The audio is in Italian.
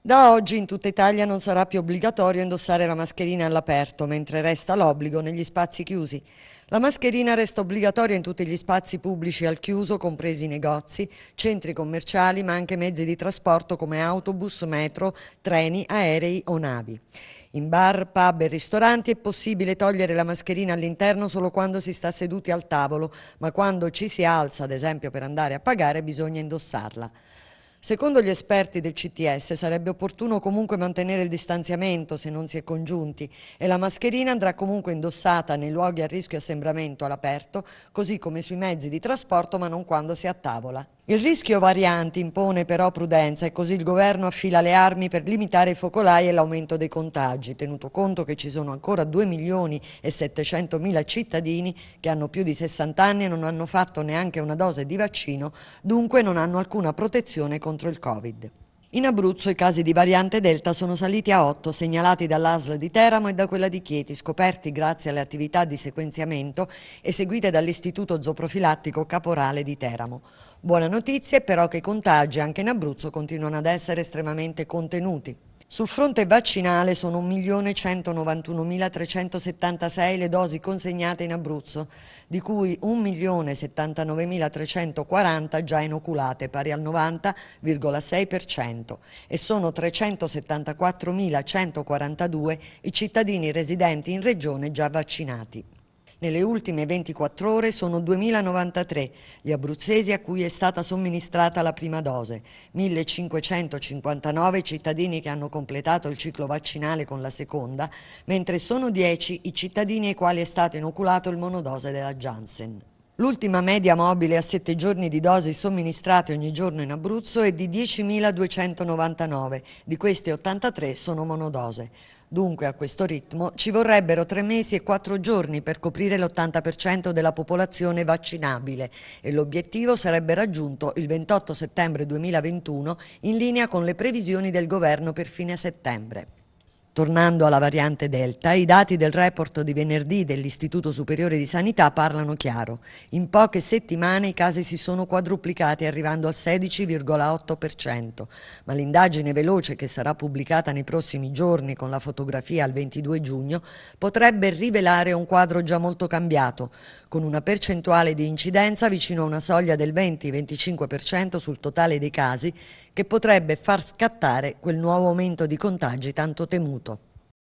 Da oggi in tutta Italia non sarà più obbligatorio indossare la mascherina all'aperto, mentre resta l'obbligo negli spazi chiusi. La mascherina resta obbligatoria in tutti gli spazi pubblici al chiuso, compresi negozi, centri commerciali, ma anche mezzi di trasporto come autobus, metro, treni, aerei o navi. In bar, pub e ristoranti è possibile togliere la mascherina all'interno solo quando si sta seduti al tavolo, ma quando ci si alza, ad esempio per andare a pagare, bisogna indossarla. Secondo gli esperti del CTS sarebbe opportuno comunque mantenere il distanziamento se non si è congiunti e la mascherina andrà comunque indossata nei luoghi a rischio assembramento all'aperto, così come sui mezzi di trasporto ma non quando si è a tavola. Il rischio varianti impone però prudenza e così il governo affila le armi per limitare i focolai e l'aumento dei contagi, tenuto conto che ci sono ancora 2 milioni e 700 mila cittadini che hanno più di 60 anni e non hanno fatto neanche una dose di vaccino, dunque non hanno alcuna protezione contro contro il Covid. In Abruzzo i casi di variante Delta sono saliti a 8 segnalati dall'ASL di Teramo e da quella di Chieti, scoperti grazie alle attività di sequenziamento eseguite dall'Istituto Zooprofilattico Caporale di Teramo. Buona notizia è però che i contagi anche in Abruzzo continuano ad essere estremamente contenuti. Sul fronte vaccinale sono 1.191.376 le dosi consegnate in Abruzzo, di cui 1.079.340 già inoculate, pari al 90,6%, e sono 374.142 i cittadini residenti in regione già vaccinati. Nelle ultime 24 ore sono 2.093 gli abruzzesi a cui è stata somministrata la prima dose, 1.559 i cittadini che hanno completato il ciclo vaccinale con la seconda, mentre sono 10 i cittadini ai quali è stato inoculato il monodose della Janssen. L'ultima media mobile a 7 giorni di dosi somministrate ogni giorno in Abruzzo è di 10.299, di queste 83 sono monodose. Dunque a questo ritmo ci vorrebbero 3 mesi e 4 giorni per coprire l'80% della popolazione vaccinabile e l'obiettivo sarebbe raggiunto il 28 settembre 2021 in linea con le previsioni del governo per fine settembre. Tornando alla variante Delta, i dati del report di venerdì dell'Istituto Superiore di Sanità parlano chiaro. In poche settimane i casi si sono quadruplicati arrivando al 16,8%, ma l'indagine veloce che sarà pubblicata nei prossimi giorni con la fotografia al 22 giugno potrebbe rivelare un quadro già molto cambiato, con una percentuale di incidenza vicino a una soglia del 20-25% sul totale dei casi che potrebbe far scattare quel nuovo aumento di contagi tanto temuto